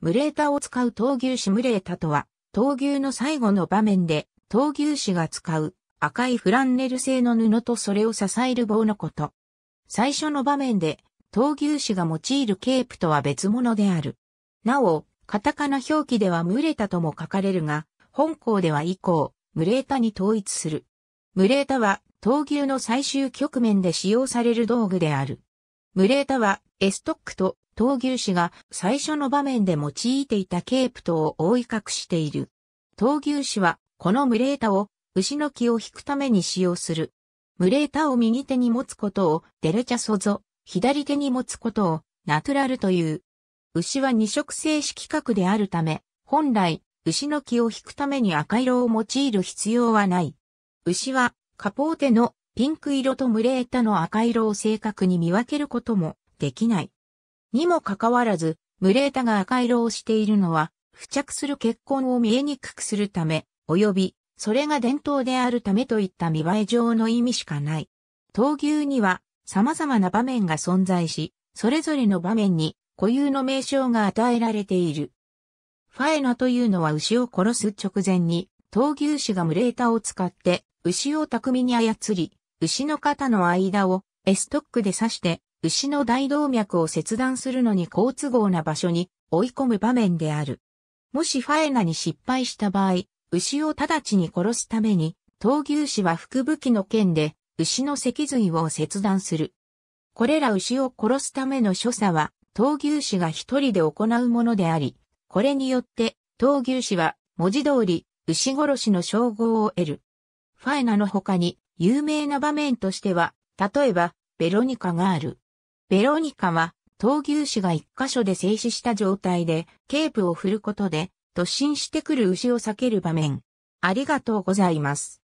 ムレータを使う闘牛士ムレータとは、闘牛の最後の場面で、闘牛士が使う赤いフランネル製の布とそれを支える棒のこと。最初の場面で、闘牛士が用いるケープとは別物である。なお、カタカナ表記ではムレータとも書かれるが、本校では以降、ムレータに統一する。ムレータは、闘牛の最終局面で使用される道具である。ムレータは、エストックと闘牛士が最初の場面で用いていたケープとを覆い隠している。闘牛士はこのムレータを牛の気を引くために使用する。ムレータを右手に持つことをデレチャソゾ、左手に持つことをナトゥラルという。牛は二色性色覚であるため、本来牛の気を引くために赤色を用いる必要はない。牛はカポーテのピンク色とムレータの赤色を正確に見分けることもできない。にもかかわらず、ムレータが赤色をしているのは、付着する血痕を見えにくくするため、及び、それが伝統であるためといった見栄え上の意味しかない。闘牛には様々な場面が存在し、それぞれの場面に固有の名称が与えられている。ファエナというのは牛を殺す直前に、闘牛士がムレータを使って牛を巧みに操り、牛の肩の間をエストックで刺して牛の大動脈を切断するのに好都合な場所に追い込む場面である。もしファエナに失敗した場合、牛を直ちに殺すために、闘牛士は腹部器の剣で牛の脊髄を切断する。これら牛を殺すための所作は、闘牛士が一人で行うものであり、これによって、闘牛士は文字通り牛殺しの称号を得る。ファエナの他に有名な場面としては、例えば、ベロニカがある。ベロニカは、闘牛士が一箇所で静止した状態で、ケープを振ることで、突進してくる牛を避ける場面。ありがとうございます。